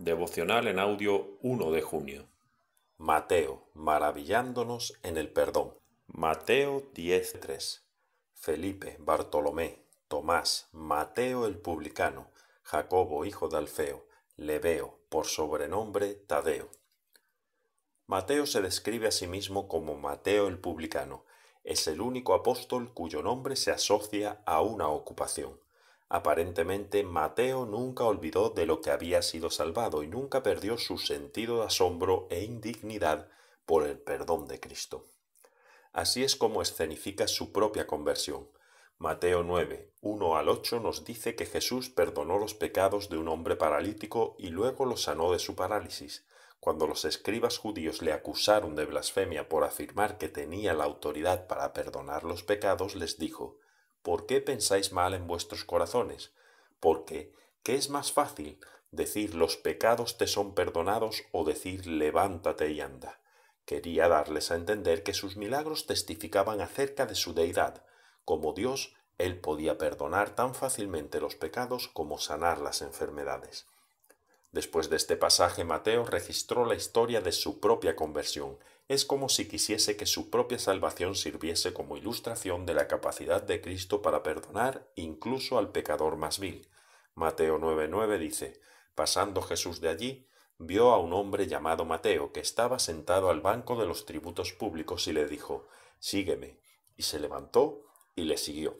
Devocional en audio 1 de junio. Mateo, maravillándonos en el perdón. Mateo 10.3. Felipe, Bartolomé, Tomás, Mateo el publicano, Jacobo, hijo de Alfeo, Lebeo, por sobrenombre Tadeo. Mateo se describe a sí mismo como Mateo el publicano. Es el único apóstol cuyo nombre se asocia a una ocupación. Aparentemente, Mateo nunca olvidó de lo que había sido salvado y nunca perdió su sentido de asombro e indignidad por el perdón de Cristo. Así es como escenifica su propia conversión. Mateo 9, 1 al 8 nos dice que Jesús perdonó los pecados de un hombre paralítico y luego lo sanó de su parálisis. Cuando los escribas judíos le acusaron de blasfemia por afirmar que tenía la autoridad para perdonar los pecados, les dijo ¿Por qué pensáis mal en vuestros corazones? Porque, ¿qué es más fácil? Decir los pecados te son perdonados o decir levántate y anda. Quería darles a entender que sus milagros testificaban acerca de su deidad. Como Dios, Él podía perdonar tan fácilmente los pecados como sanar las enfermedades. Después de este pasaje, Mateo registró la historia de su propia conversión es como si quisiese que su propia salvación sirviese como ilustración de la capacidad de Cristo para perdonar incluso al pecador más vil. Mateo 9:9 dice, Pasando Jesús de allí, vio a un hombre llamado Mateo que estaba sentado al banco de los tributos públicos y le dijo, Sígueme. Y se levantó y le siguió.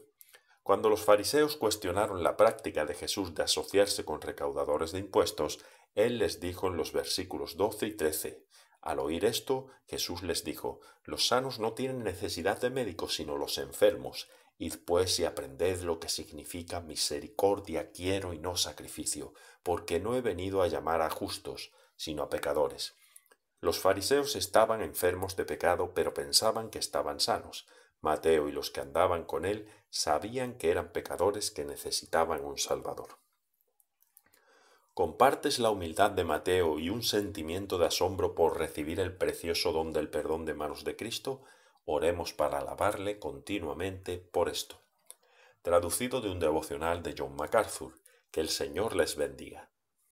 Cuando los fariseos cuestionaron la práctica de Jesús de asociarse con recaudadores de impuestos, él les dijo en los versículos 12 y 13, al oír esto, Jesús les dijo, Los sanos no tienen necesidad de médicos, sino los enfermos. Id pues y aprended lo que significa misericordia quiero y no sacrificio, porque no he venido a llamar a justos, sino a pecadores. Los fariseos estaban enfermos de pecado, pero pensaban que estaban sanos. Mateo y los que andaban con él sabían que eran pecadores que necesitaban un Salvador. ¿Compartes la humildad de Mateo y un sentimiento de asombro por recibir el precioso don del perdón de manos de Cristo? Oremos para alabarle continuamente por esto. Traducido de un devocional de John MacArthur. Que el Señor les bendiga.